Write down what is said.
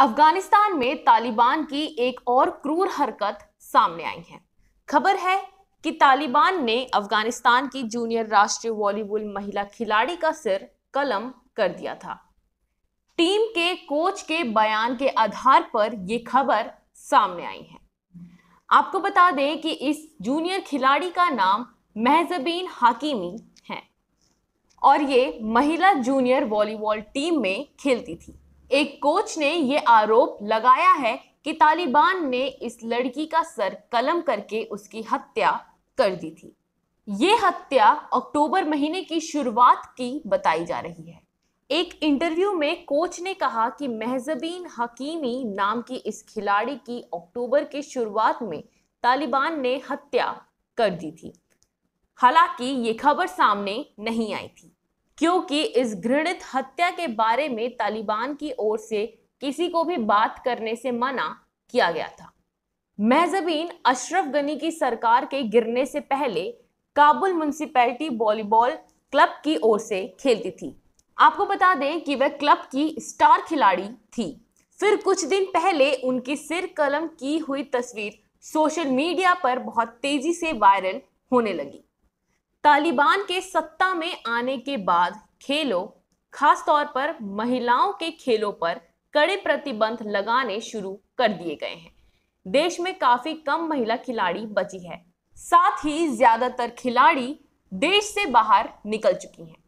अफगानिस्तान में तालिबान की एक और क्रूर हरकत सामने आई है खबर है कि तालिबान ने अफगानिस्तान की जूनियर राष्ट्रीय वॉलीबॉल महिला खिलाड़ी का सिर कलम कर दिया था टीम के कोच के बयान के आधार पर यह खबर सामने आई है आपको बता दें कि इस जूनियर खिलाड़ी का नाम महजबीन हाकिमी है और ये महिला जूनियर वॉलीबॉल टीम में खेलती थी एक कोच ने ये आरोप लगाया है कि तालिबान ने इस लड़की का सर कलम करके उसकी हत्या कर दी थी ये हत्या अक्टूबर महीने की शुरुआत की बताई जा रही है एक इंटरव्यू में कोच ने कहा कि महजबीन हकीमी नाम की इस खिलाड़ी की अक्टूबर की शुरुआत में तालिबान ने हत्या कर दी थी हालांकि ये खबर सामने नहीं आई थी क्योंकि इस घृणित हत्या के बारे में तालिबान की ओर से किसी को भी बात करने से मना किया गया था महजबीन अशरफ गनी की सरकार के गिरने से पहले काबुल म्यूनसिपैलिटी वॉलीबॉल क्लब की ओर से खेलती थी आपको बता दें कि वह क्लब की स्टार खिलाड़ी थी फिर कुछ दिन पहले उनकी सिर कलम की हुई तस्वीर सोशल मीडिया पर बहुत तेजी से वायरल होने लगी तालिबान के सत्ता में आने के बाद खेलों खासतौर पर महिलाओं के खेलों पर कड़े प्रतिबंध लगाने शुरू कर दिए गए हैं देश में काफी कम महिला खिलाड़ी बची है साथ ही ज्यादातर खिलाड़ी देश से बाहर निकल चुकी हैं